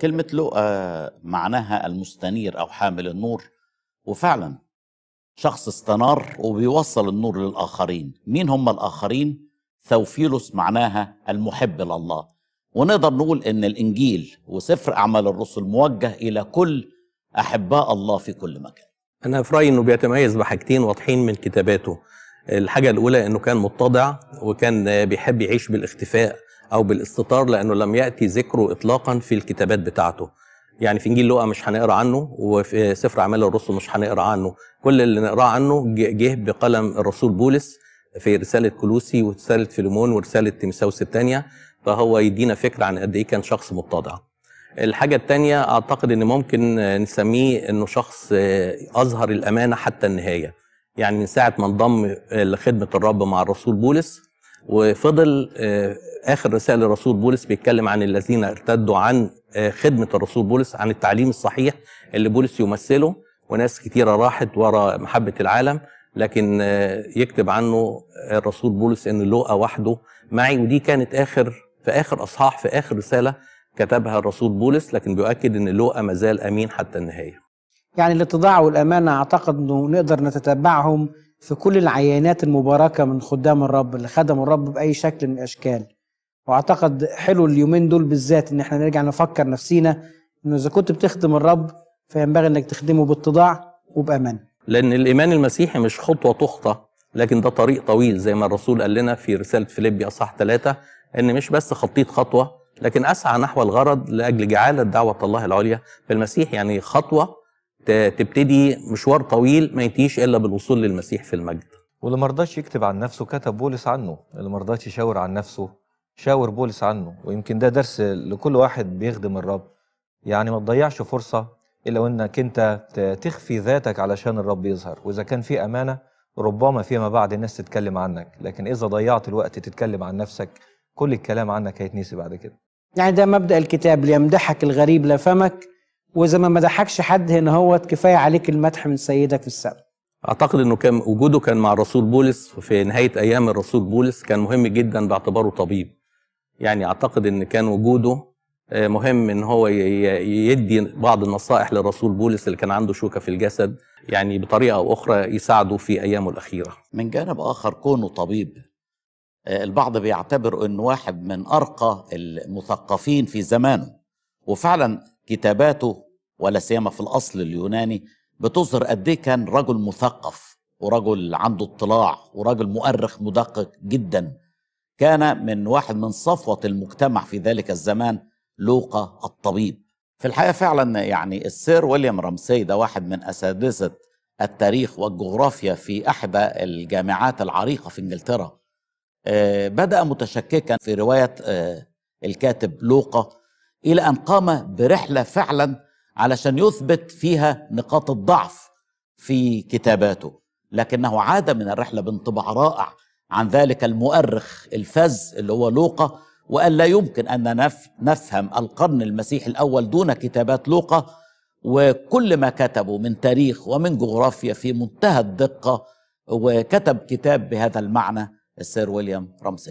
كلمة لقى معناها المستنير أو حامل النور وفعلا شخص استنار وبيوصل النور للآخرين مين هم الآخرين؟ ثوفيلوس معناها المحب لله ونقدر نقول إن الإنجيل وسفر أعمال الرسل موجه إلى كل أحباء الله في كل مكان أنا في رأيي إنه بيتميز بحاجتين واضحين من كتاباته الحاجة الأولى إنه كان متضع وكان بيحب يعيش بالاختفاء او بالاستطار لانه لم ياتي ذكره اطلاقا في الكتابات بتاعته يعني في انجيل لوقا مش هنقرا عنه وفي سفر اعمال الرسل مش هنقرا عنه كل اللي نقراه عنه جه بقلم الرسول بولس في رساله كلوسي ورساله فيلمون ورساله تيمساوس الثانيه فهو يدينا فكره عن قد ايه كان شخص متضع الحاجه الثانيه اعتقد ان ممكن نسميه انه شخص اظهر الامانه حتى النهايه يعني من ساعه ما انضم لخدمه الرب مع الرسول بولس وفضل آه، اخر رساله الرسول بولس بيتكلم عن الذين ارتدوا عن آه، خدمه الرسول بولس عن التعليم الصحيح اللي بولس يمثله وناس كتيره راحت ورا محبه العالم لكن آه، يكتب عنه الرسول بولس ان لوقا وحده معي ودي كانت اخر في اخر اصحاح في اخر رساله كتبها الرسول بولس لكن بيؤكد ان لوقا مازال امين حتى النهايه. يعني الاتضاع والامانه اعتقد انه نقدر نتتبعهم في كل العينات المباركة من خدام الرب اللي خدموا الرب بأي شكل من الأشكال وأعتقد حلو اليومين دول بالذات إن احنا نرجع نفكر نفسينا إنه إذا كنت بتخدم الرب فينبغي إنك تخدمه باتضاع وبأمان لأن الإيمان المسيحي مش خطوة تخطى لكن ده طريق طويل زي ما الرسول قال لنا في رسالة فيليبيا صح ثلاثة إن مش بس خطيت خطوة لكن أسعى نحو الغرض لأجل جعالة دعوة الله العليا بالمسيح يعني خطوة تبتدي مشوار طويل ما ينتهيش الا بالوصول للمسيح في المجد واللي ما رضاش يكتب عن نفسه كتب بولس عنه اللي ما رضاش يشاور عن نفسه شاور بولس عنه ويمكن ده درس لكل واحد بيخدم الرب يعني ما تضيعش فرصه الا وانك انت تخفي ذاتك علشان الرب يظهر واذا كان في امانه ربما فيما بعد الناس تتكلم عنك لكن اذا ضيعت الوقت تتكلم عن نفسك كل الكلام عنك هيتنسي بعد كده يعني ده مبدا الكتاب ليمدحك الغريب لا فمك واذا ما مدحكش حد هنا هو كفايه عليك المدح من سيدك في السبت اعتقد انه كان وجوده كان مع الرسول بولس في نهايه ايام الرسول بولس كان مهم جدا باعتباره طبيب يعني اعتقد ان كان وجوده آه، مهم ان هو يدي بعض النصائح للرسول بولس اللي كان عنده شوكه في الجسد يعني بطريقه او اخرى يساعده في ايامه الاخيره. من جانب اخر كونه طبيب آه، البعض بيعتبر انه واحد من ارقى المثقفين في زمانه وفعلا كتاباته ولا سيما في الاصل اليوناني بتظهر قد ايه كان رجل مثقف ورجل عنده اطلاع ورجل مؤرخ مدقق جدا كان من واحد من صفوه المجتمع في ذلك الزمان لوقا الطبيب في الحقيقه فعلا يعني السير ويليام رمسي ده واحد من اساتذه التاريخ والجغرافيا في احدى الجامعات العريقه في انجلترا آه، بدا متشككا في روايه آه، الكاتب لوقا الى ان قام برحله فعلا علشان يثبت فيها نقاط الضعف في كتاباته لكنه عاد من الرحله بانطباع رائع عن ذلك المؤرخ الفز اللي هو لوقا وقال لا يمكن ان نفهم القرن المسيحي الاول دون كتابات لوقا وكل ما كتبه من تاريخ ومن جغرافيا في منتهى الدقه وكتب كتاب بهذا المعنى السير ويليام رامسي